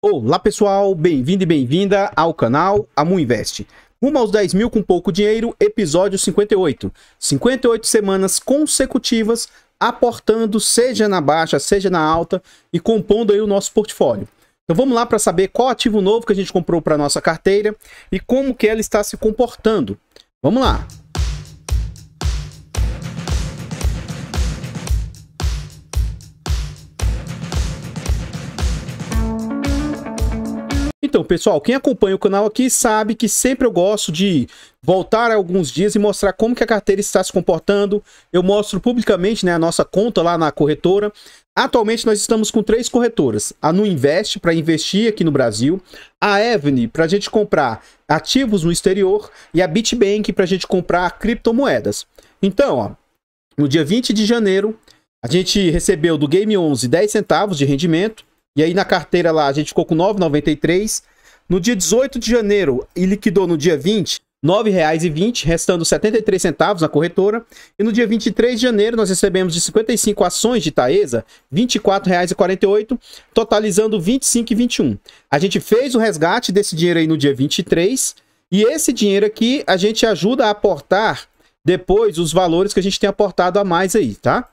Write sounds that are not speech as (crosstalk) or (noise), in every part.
Olá pessoal, bem-vindo e bem-vinda ao canal Amu Invest. Rumo aos 10 mil com pouco dinheiro, episódio 58. 58 semanas consecutivas aportando, seja na baixa, seja na alta e compondo aí o nosso portfólio. Então vamos lá para saber qual ativo novo que a gente comprou para nossa carteira e como que ela está se comportando. Vamos lá. Então, pessoal, quem acompanha o canal aqui sabe que sempre eu gosto de voltar alguns dias e mostrar como que a carteira está se comportando. Eu mostro publicamente né, a nossa conta lá na corretora. Atualmente nós estamos com três corretoras. A Nu Invest para investir aqui no Brasil, a Evne para a gente comprar ativos no exterior e a Bitbank para a gente comprar criptomoedas. Então, ó, no dia 20 de janeiro, a gente recebeu do Game 11 10 centavos de rendimento. E aí na carteira lá a gente ficou com 9,93. No dia 18 de janeiro e liquidou no dia 20, R$ 9,20, restando 73 centavos na corretora. E no dia 23 de janeiro nós recebemos de 55 ações de Taesa R$ 24,48, totalizando R$ 25,21. A gente fez o resgate desse dinheiro aí no dia 23 e esse dinheiro aqui a gente ajuda a aportar depois os valores que a gente tem aportado a mais aí, tá?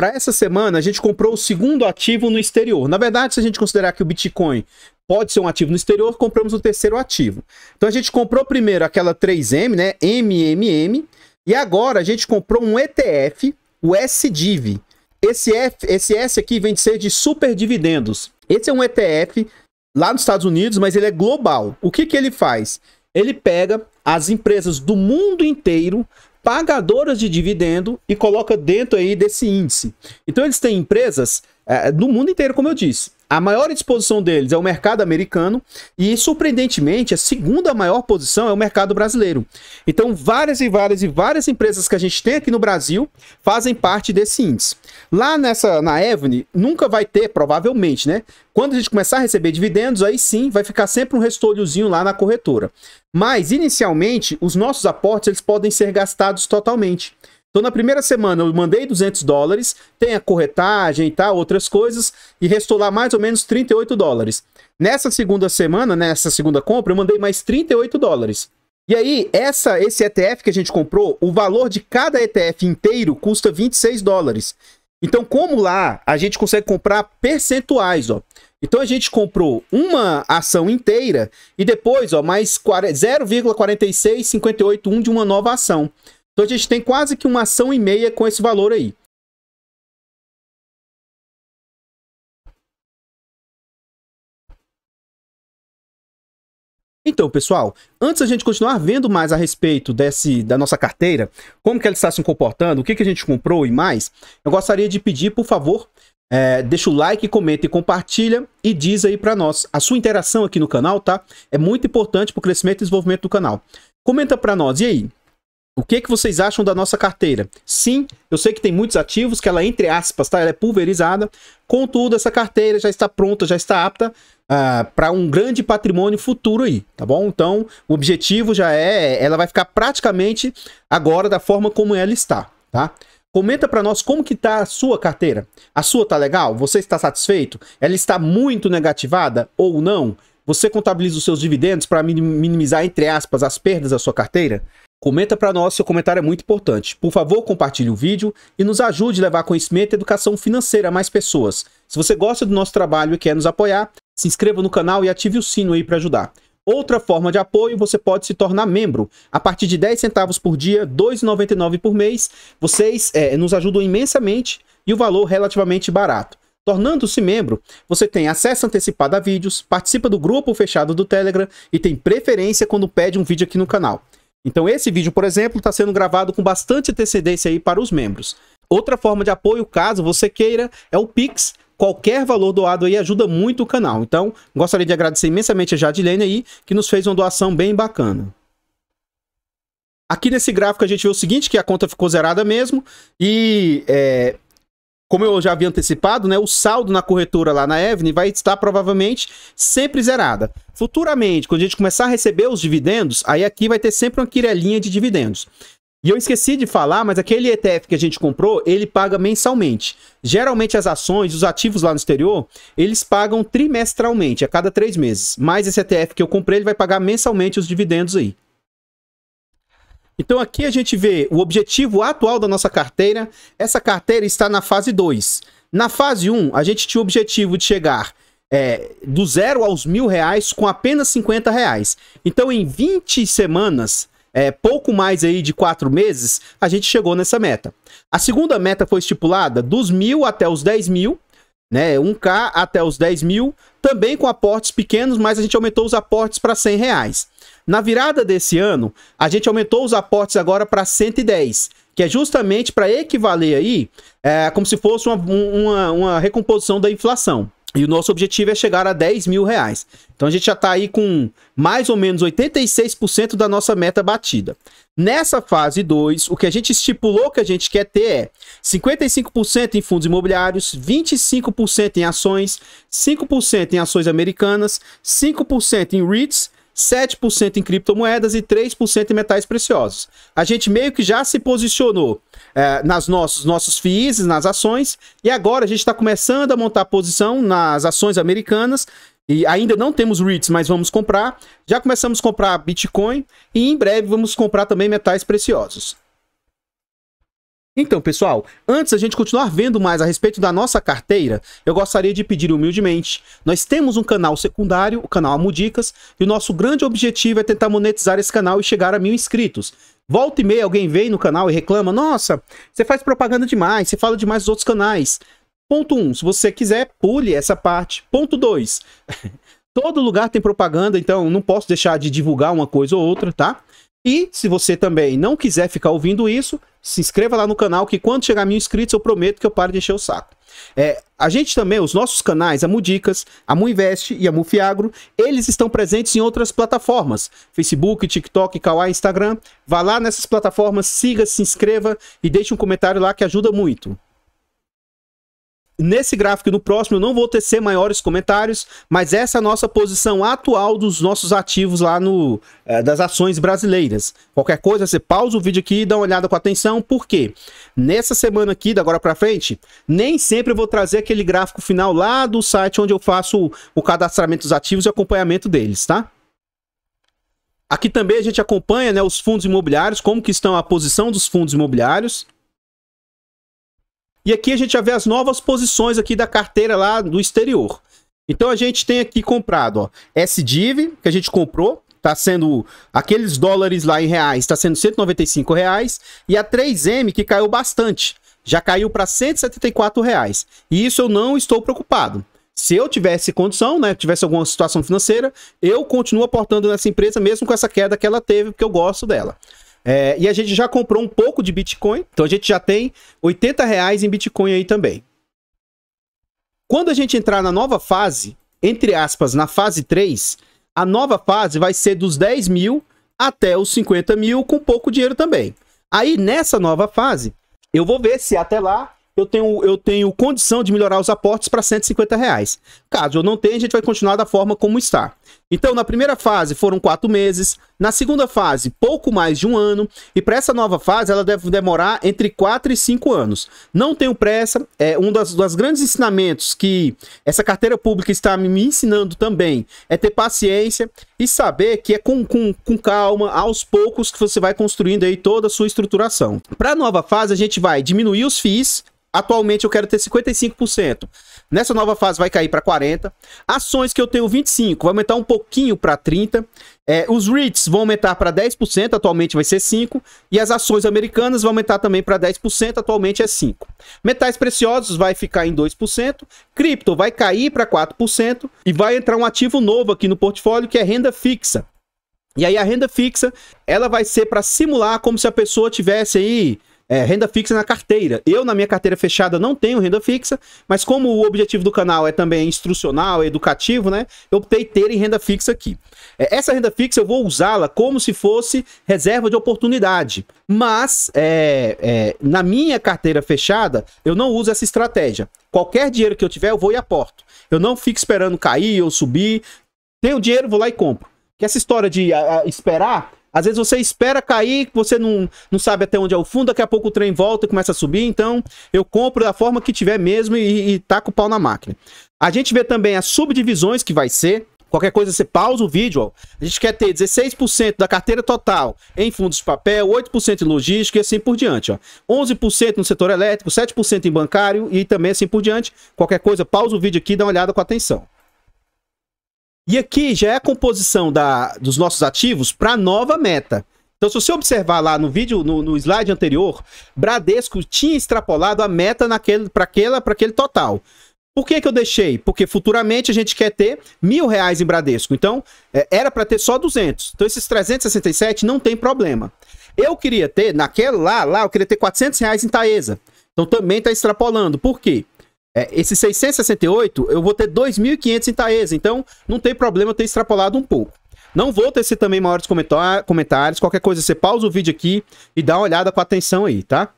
Para essa semana, a gente comprou o segundo ativo no exterior. Na verdade, se a gente considerar que o Bitcoin pode ser um ativo no exterior, compramos o terceiro ativo. Então a gente comprou primeiro aquela 3M, né, MMM, e agora a gente comprou um ETF, o SDIV. Esse, F, esse S aqui vem de ser de super dividendos. Esse é um ETF lá nos Estados Unidos, mas ele é global. O que, que ele faz? Ele pega as empresas do mundo inteiro pagadoras de dividendo e coloca dentro aí desse índice. Então eles têm empresas é, no mundo inteiro, como eu disse. A maior exposição deles é o mercado americano e, surpreendentemente, a segunda maior posição é o mercado brasileiro. Então, várias e várias e várias empresas que a gente tem aqui no Brasil fazem parte desse índice. Lá nessa na Evne, nunca vai ter, provavelmente, né? Quando a gente começar a receber dividendos, aí sim vai ficar sempre um restolhozinho lá na corretora. Mas, inicialmente, os nossos aportes eles podem ser gastados totalmente. Então, na primeira semana, eu mandei 200 dólares, tem a corretagem e tal, outras coisas, e restou lá mais ou menos 38 dólares. Nessa segunda semana, nessa segunda compra, eu mandei mais 38 dólares. E aí, essa, esse ETF que a gente comprou, o valor de cada ETF inteiro custa 26 dólares. Então, como lá, a gente consegue comprar percentuais, ó. Então, a gente comprou uma ação inteira e depois, ó, mais 0,46581 de uma nova ação. Então a gente tem quase que uma ação e meia com esse valor aí. Então, pessoal, antes a gente continuar vendo mais a respeito desse da nossa carteira, como que ela está se comportando, o que, que a gente comprou e mais, eu gostaria de pedir, por favor, é, deixa o like, comenta e compartilha e diz aí para nós. A sua interação aqui no canal, tá? É muito importante para o crescimento e desenvolvimento do canal. Comenta para nós, e aí? O que, que vocês acham da nossa carteira? Sim, eu sei que tem muitos ativos, que ela, entre aspas, tá? Ela é pulverizada. Contudo, essa carteira já está pronta, já está apta ah, para um grande patrimônio futuro aí, tá bom? Então, o objetivo já é, ela vai ficar praticamente agora da forma como ela está, tá? Comenta para nós como que tá a sua carteira. A sua tá legal? Você está satisfeito? Ela está muito negativada ou não? Você contabiliza os seus dividendos para minimizar, entre aspas, as perdas da sua carteira? Comenta para nós, seu comentário é muito importante. Por favor, compartilhe o vídeo e nos ajude a levar conhecimento e educação financeira a mais pessoas. Se você gosta do nosso trabalho e quer nos apoiar, se inscreva no canal e ative o sino aí para ajudar. Outra forma de apoio, você pode se tornar membro. A partir de 10 centavos por dia, 2,99 por mês, vocês é, nos ajudam imensamente e o valor relativamente barato. Tornando-se membro, você tem acesso antecipado a vídeos, participa do grupo fechado do Telegram e tem preferência quando pede um vídeo aqui no canal. Então esse vídeo, por exemplo, está sendo gravado com bastante antecedência aí para os membros. Outra forma de apoio, caso você queira, é o Pix. Qualquer valor doado aí ajuda muito o canal. Então, gostaria de agradecer imensamente a Jadilene aí, que nos fez uma doação bem bacana. Aqui nesse gráfico a gente vê o seguinte, que a conta ficou zerada mesmo. E é, como eu já havia antecipado, né, o saldo na corretora lá na Evne vai estar provavelmente sempre zerada. Futuramente, quando a gente começar a receber os dividendos, aí aqui vai ter sempre uma quirelinha de dividendos. E eu esqueci de falar, mas aquele ETF que a gente comprou, ele paga mensalmente. Geralmente as ações, os ativos lá no exterior, eles pagam trimestralmente, a cada três meses. Mas esse ETF que eu comprei, ele vai pagar mensalmente os dividendos aí. Então aqui a gente vê o objetivo atual da nossa carteira. Essa carteira está na fase 2. Na fase 1, um, a gente tinha o objetivo de chegar é, do zero aos mil reais com apenas 50 reais. Então em 20 semanas, é, pouco mais aí de 4 meses, a gente chegou nessa meta. A segunda meta foi estipulada dos mil até os 10 mil, né? 1K até os 10 mil, também com aportes pequenos, mas a gente aumentou os aportes para 100 reais. Na virada desse ano, a gente aumentou os aportes agora para 110, que é justamente para equivaler aí, é, como se fosse uma, uma, uma recomposição da inflação. E o nosso objetivo é chegar a 10 mil reais. Então a gente já está aí com mais ou menos 86% da nossa meta batida. Nessa fase 2, o que a gente estipulou que a gente quer ter é 55% em fundos imobiliários, 25% em ações, 5% em ações americanas, 5% em REITs 7% em criptomoedas e 3% em metais preciosos. A gente meio que já se posicionou é, nas nossos nossos FIIs, nas ações, e agora a gente está começando a montar posição nas ações americanas e ainda não temos REITs, mas vamos comprar. Já começamos a comprar Bitcoin e em breve vamos comprar também metais preciosos. Então, pessoal, antes a gente continuar vendo mais a respeito da nossa carteira, eu gostaria de pedir humildemente. Nós temos um canal secundário, o canal Amudicas, e o nosso grande objetivo é tentar monetizar esse canal e chegar a mil inscritos. Volta e meia, alguém vem no canal e reclama: nossa, você faz propaganda demais, você fala demais dos outros canais. Ponto 1. Um, se você quiser, pule essa parte. Ponto 2. (laughs) Todo lugar tem propaganda, então não posso deixar de divulgar uma coisa ou outra, tá? E se você também não quiser ficar ouvindo isso, se inscreva lá no canal que quando chegar mil inscritos eu prometo que eu paro de encher o saco. É, a gente também, os nossos canais, a Mudicas, a Muinvest e a Mufiagro, eles estão presentes em outras plataformas, Facebook, TikTok, Kawaii, Instagram. Vá lá nessas plataformas, siga, se inscreva e deixe um comentário lá que ajuda muito nesse gráfico e no próximo eu não vou tecer maiores comentários, mas essa é a nossa posição atual dos nossos ativos lá no é, das ações brasileiras. Qualquer coisa, você pausa o vídeo aqui e dá uma olhada com atenção, porque nessa semana aqui, da agora para frente, nem sempre eu vou trazer aquele gráfico final lá do site onde eu faço o, o cadastramento dos ativos e acompanhamento deles, tá? Aqui também a gente acompanha né, os fundos imobiliários, como que estão a posição dos fundos imobiliários. E aqui a gente já vê as novas posições aqui da carteira lá do exterior. Então a gente tem aqui comprado, ó, SDIV, que a gente comprou, tá sendo aqueles dólares lá em reais, está sendo 195 reais, e a 3M que caiu bastante, já caiu para 174 reais. E isso eu não estou preocupado. Se eu tivesse condição, né, tivesse alguma situação financeira, eu continuo aportando nessa empresa mesmo com essa queda que ela teve, porque eu gosto dela. É, e a gente já comprou um pouco de Bitcoin, então a gente já tem 80 reais em Bitcoin aí também. Quando a gente entrar na nova fase, entre aspas, na fase 3, a nova fase vai ser dos 10 mil até os 50 mil com pouco dinheiro também. Aí nessa nova fase, eu vou ver se até lá eu tenho, eu tenho condição de melhorar os aportes para 150 reais. Caso eu não tenha, a gente vai continuar da forma como está. Então, na primeira fase foram quatro meses, na segunda fase, pouco mais de um ano, e para essa nova fase ela deve demorar entre quatro e cinco anos. Não tenho pressa, é um dos, dos grandes ensinamentos que essa carteira pública está me ensinando também é ter paciência e saber que é com, com, com calma, aos poucos, que você vai construindo aí toda a sua estruturação. Para a nova fase, a gente vai diminuir os FIIs, Atualmente eu quero ter 55%. Nessa nova fase vai cair para 40. Ações que eu tenho 25, vai aumentar um pouquinho para 30. É, os REITs vão aumentar para 10%, atualmente vai ser 5%. E as ações americanas vão aumentar também para 10%, atualmente é 5%. Metais preciosos vai ficar em 2%. Cripto vai cair para 4%. E vai entrar um ativo novo aqui no portfólio, que é renda fixa. E aí a renda fixa, ela vai ser para simular como se a pessoa tivesse aí é, renda fixa na carteira. Eu, na minha carteira fechada, não tenho renda fixa, mas como o objetivo do canal é também instrucional, é educativo, né? Eu optei ter em renda fixa aqui. É, essa renda fixa eu vou usá-la como se fosse reserva de oportunidade. Mas é, é, na minha carteira fechada, eu não uso essa estratégia. Qualquer dinheiro que eu tiver, eu vou e aporto. Eu não fico esperando cair ou subir. Tenho dinheiro, vou lá e compro. Que essa história de a, a, esperar às vezes você espera cair, você não, não sabe até onde é o fundo, daqui a pouco o trem volta e começa a subir, então eu compro da forma que tiver mesmo e, e taco o pau na máquina. A gente vê também as subdivisões que vai ser, Qualquer coisa, você pausa o vídeo. Ó. A gente quer ter 16% da carteira total em fundos de papel, 8% em logística e assim por diante. Ó. 11% no setor elétrico, 7% em bancário e também assim por diante. Qualquer coisa, pausa o vídeo aqui e dá uma olhada com atenção. E aqui já é a composição da, dos nossos ativos para nova meta. Então, se você observar lá no vídeo, no, no slide anterior, Bradesco tinha extrapolado a meta para aquela, para aquele total. Por que, que eu deixei? Porque futuramente a gente quer ter mil reais em Bradesco. Então, é, era para ter só 200. Então, esses 367 não tem problema. Eu queria ter, naquela lá, lá, eu queria ter 400 reais em Taesa. Então, também está extrapolando. Por quê? É, esse 668, eu vou ter 2.500 em Taesa, então não tem problema eu ter extrapolado um pouco. Não vou tecer também maiores comentários, qualquer coisa você pausa o vídeo aqui e dá uma olhada com atenção aí, tá?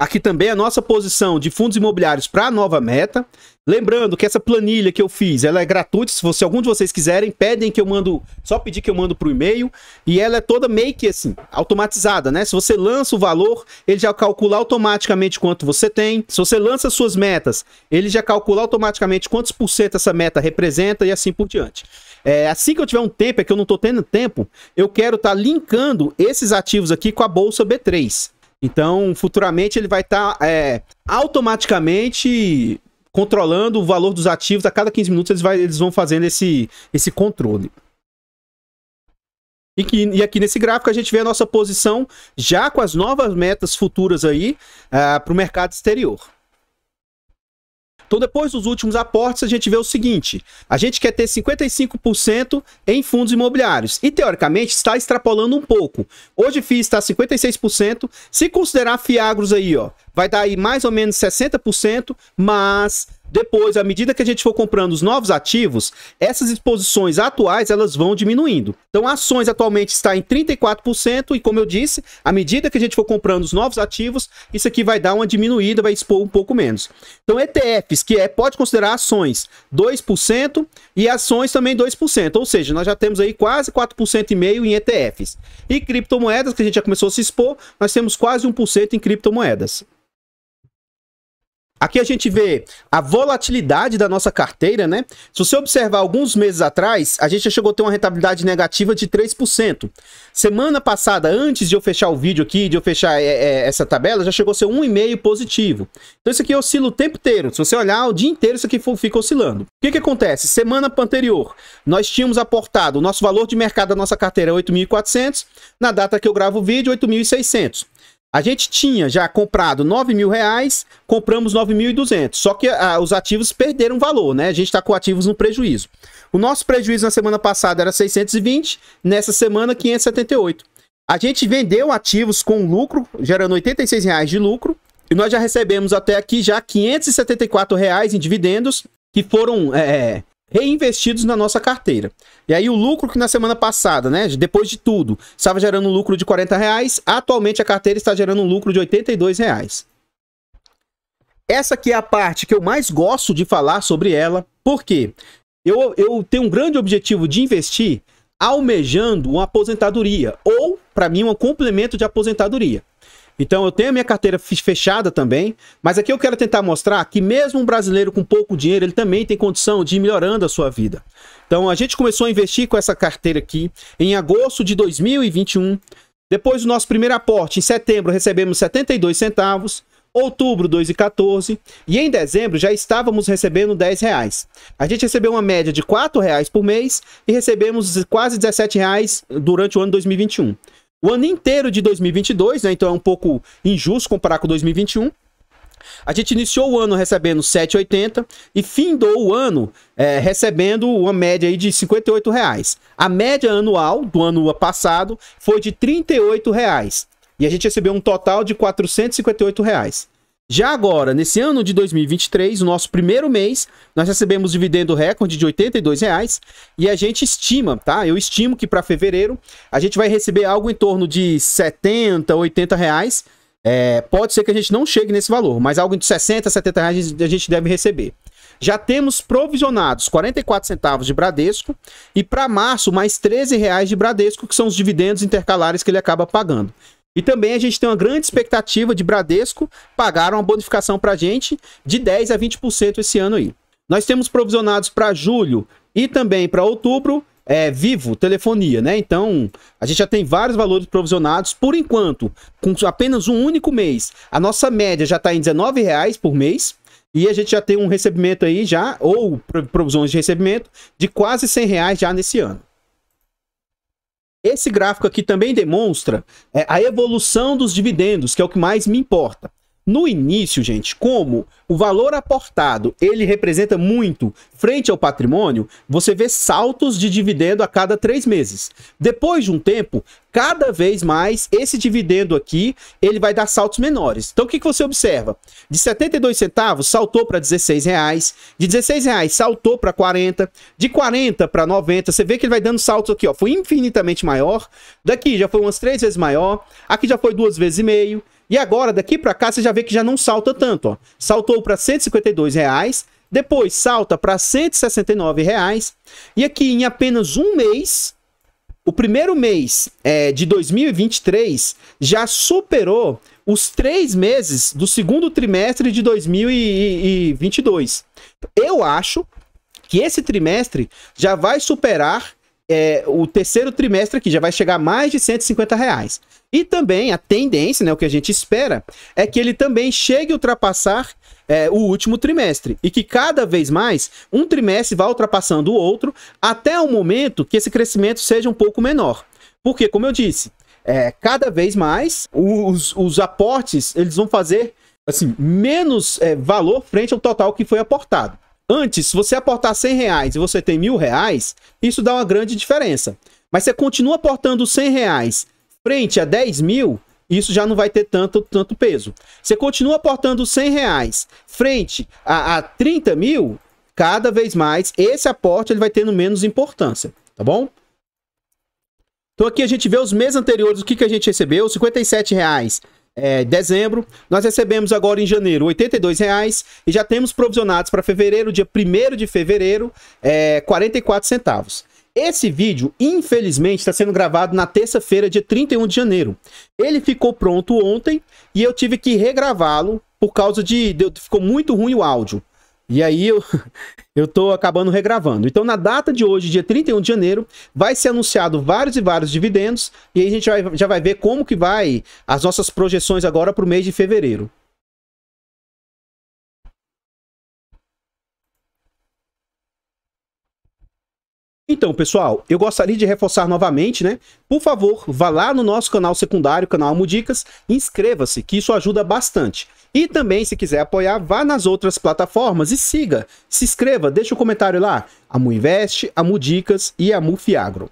Aqui também a nossa posição de fundos imobiliários para a nova meta. Lembrando que essa planilha que eu fiz, ela é gratuita. Se, se algum de vocês quiserem, pedem que eu mando, só pedir que eu mando para o e-mail. E ela é toda meio que assim, automatizada, né? Se você lança o valor, ele já calcula automaticamente quanto você tem. Se você lança suas metas, ele já calcula automaticamente quantos por cento essa meta representa e assim por diante. É, assim que eu tiver um tempo, é que eu não estou tendo tempo, eu quero estar tá linkando esses ativos aqui com a Bolsa B3. Então, futuramente ele vai estar tá, é, automaticamente controlando o valor dos ativos. A cada 15 minutos eles, vai, eles vão fazendo esse, esse controle. E, que, e, aqui nesse gráfico a gente vê a nossa posição já com as novas metas futuras aí uh, ah, para o mercado exterior. Então, depois dos últimos aportes, a gente vê o seguinte: a gente quer ter 55% em fundos imobiliários. E, teoricamente, está extrapolando um pouco. Hoje, FII está 56%. Se considerar Fiagros aí, ó, vai dar aí mais ou menos 60%, mas depois, à medida que a gente for comprando os novos ativos, essas exposições atuais elas vão diminuindo. Então, ações atualmente está em 34% e, como eu disse, à medida que a gente for comprando os novos ativos, isso aqui vai dar uma diminuída, vai expor um pouco menos. Então, ETFs, que é, pode considerar ações 2% e ações também 2%, ou seja, nós já temos aí quase 4,5% em ETFs. E criptomoedas, que a gente já começou a se expor, nós temos quase 1% em criptomoedas. Aqui a gente vê a volatilidade da nossa carteira, né? Se você observar alguns meses atrás, a gente já chegou a ter uma rentabilidade negativa de 3%. Semana passada, antes de eu fechar o vídeo aqui, de eu fechar é, é, essa tabela, já chegou a ser 1,5% positivo. Então isso aqui oscila o tempo inteiro. Se você olhar o dia inteiro, isso aqui fica oscilando. O que, que acontece? Semana anterior, nós tínhamos aportado o nosso valor de mercado da nossa carteira é 8.400. Na data que eu gravo o vídeo, 8.600. A gente tinha já comprado 9 mil reais, compramos 9.200. Só que a, ah, os ativos perderam valor, né? A gente está com ativos no prejuízo. O nosso prejuízo na semana passada era 620, nessa semana 578. A gente vendeu ativos com lucro, gerando 86 reais de lucro. E nós já recebemos até aqui já 574 reais em dividendos, que foram é, é reinvestidos na nossa carteira. E aí o lucro que na semana passada, né, depois de tudo, estava gerando um lucro de 40 reais, atualmente a carteira está gerando um lucro de 82 reais. Essa aqui é a parte que eu mais gosto de falar sobre ela, porque eu, eu tenho um grande objetivo de investir almejando uma aposentadoria, ou, para mim, um complemento de aposentadoria. Então eu tenho a minha carteira fechada também, mas aqui eu quero tentar mostrar que mesmo um brasileiro com pouco dinheiro, ele também tem condição de ir melhorando a sua vida. Então a gente começou a investir com essa carteira aqui em agosto de 2021. Depois do nosso primeiro aporte, em setembro recebemos 72 centavos, outubro 2,14 e em dezembro já estávamos recebendo 10 reais. A gente recebeu uma média de 4 reais por mês e recebemos quase 17 reais durante o ano 2021 o ano inteiro de 2022, né? Então é um pouco injusto comparar com 2021. A gente iniciou o ano recebendo 7,80 e findou o ano é, recebendo uma média aí de R$ 58,00. A média anual do ano passado foi de R$ 38,00. E a gente recebeu um total de R$ 458,00. Já agora, nesse ano de 2023, o nosso primeiro mês, nós recebemos dividendo recorde de R$ 82,00 e a gente estima, tá? Eu estimo que para fevereiro a gente vai receber algo em torno de R$ 70, R$ 80,00. É, pode ser que a gente não chegue nesse valor, mas algo de 60, 70 reais a gente deve receber. Já temos provisionados 44 centavos de Bradesco e para março mais 13 reais de Bradesco, que são os dividendos intercalares que ele acaba pagando. E também a gente tem uma grande expectativa de Bradesco pagar uma bonificação para a gente de 10% a 20% esse ano aí. Nós temos provisionados para julho e também para outubro, é, vivo, telefonia, né? Então, a gente já tem vários valores provisionados. Por enquanto, com apenas um único mês, a nossa média já está em R$19,00 por mês. E a gente já tem um recebimento aí já, ou provisões de recebimento, de quase R$100 já nesse ano. Esse gráfico aqui também demonstra é, a evolução dos dividendos, que é o que mais me importa. No início, gente, como o valor aportado ele representa muito frente ao patrimônio, você vê saltos de dividendo a cada três meses. Depois de um tempo, cada vez mais esse dividendo aqui ele vai dar saltos menores. Então o que, que você observa? De 72 centavos saltou para 16 reais, de 16 reais saltou para 40, de 40 para 90. Você vê que ele vai dando saltos aqui, ó, foi infinitamente maior. Daqui já foi umas três vezes maior, aqui já foi duas vezes e meio. E agora, daqui para cá, você já vê que já não salta tanto, ó. Saltou para 152 reais, depois salta para 169 reais. E aqui, em apenas um mês, o primeiro mês é, de 2023 já superou os três meses do segundo trimestre de 2022. Eu acho que esse trimestre já vai superar é, o terceiro trimestre aqui já vai chegar a mais de 150 reais. E também a tendência, né, o que a gente espera, é que ele também chegue a ultrapassar é, o último trimestre. E que cada vez mais um trimestre vá ultrapassando o outro até o momento que esse crescimento seja um pouco menor. Porque, como eu disse, é, cada vez mais os, os aportes eles vão fazer assim menos é, valor frente ao total que foi aportado. Antes, se você aportar 100 reais e você tem mil reais, isso dá uma grande diferença. Mas você continua aportando 100 reais frente a 10 mil, isso já não vai ter tanto, tanto peso. Você continua aportando 100 reais frente a, a 30 mil, cada vez mais esse aporte ele vai tendo menos importância, tá bom? Então aqui a gente vê os meses anteriores, o que, que a gente recebeu, R$ reais é, dezembro. Nós recebemos agora em janeiro R$ 82,00 e já temos provisionados para fevereiro, dia 1 de fevereiro, é, 44 centavos. Esse vídeo, infelizmente, está sendo gravado na terça-feira, dia 31 de janeiro. Ele ficou pronto ontem e eu tive que regravá-lo por causa de, de. Ficou muito ruim o áudio. E aí eu, (laughs) eu tô acabando regravando. Então, na data de hoje, dia 31 de janeiro, vai ser anunciado vários e vários dividendos. E aí a gente vai, já vai ver como que vai as nossas projeções agora para o mês de fevereiro. Então, pessoal, eu gostaria de reforçar novamente, né? Por favor, vá lá no nosso canal secundário, canal Almo Dicas, inscreva-se, que isso ajuda bastante. E também, se quiser apoiar, vá nas outras plataformas e siga. Se inscreva, deixa o um comentário lá. Amu Invest, Amu Dicas e Amu Fiagro.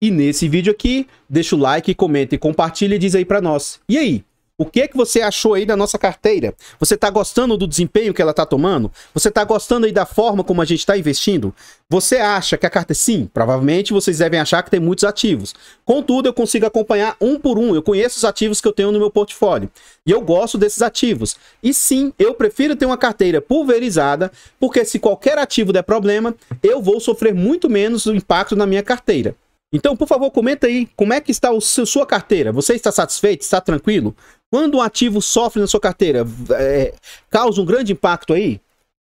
E nesse vídeo aqui, deixa o like, comenta e compartilha e diz aí para nós. E aí, o que é que você achou aí da nossa carteira? Você está gostando do desempenho que ela está tomando? Você está gostando aí da forma como a gente está investindo? Você acha que a carteira é sim? Provavelmente vocês devem achar que tem muitos ativos. Contudo, eu consigo acompanhar um por um. Eu conheço os ativos que eu tenho no meu portfólio e eu gosto desses ativos. E sim, eu prefiro ter uma carteira pulverizada, porque se qualquer ativo der problema, eu vou sofrer muito menos o impacto na minha carteira. Então, por favor, comenta aí como é que está a sua carteira. Você está satisfeito? Está tranquilo? Quando um ativo sofre na sua carteira, é, causa um grande impacto aí?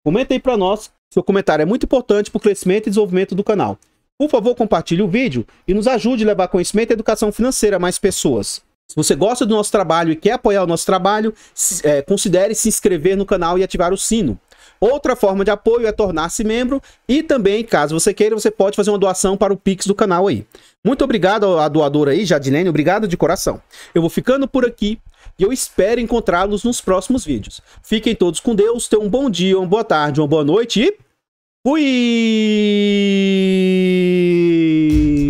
Comenta aí para nós. Seu comentário é muito importante para o crescimento e desenvolvimento do canal. Por favor, compartilhe o vídeo e nos ajude a levar conhecimento e educação financeira a mais pessoas. Se você gosta do nosso trabalho e quer apoiar o nosso trabalho, é, considere se inscrever no canal e ativar o sino. Outra forma de apoio é tornar-se membro e também, caso você queira, você pode fazer uma doação para o Pix do canal aí. Muito obrigado à doadora aí, Jadilene, obrigado de coração. Eu vou ficando por aqui e eu espero encontrá-los nos próximos vídeos. Fiquem todos com Deus, tenham um bom dia, uma boa tarde, uma boa noite e fui!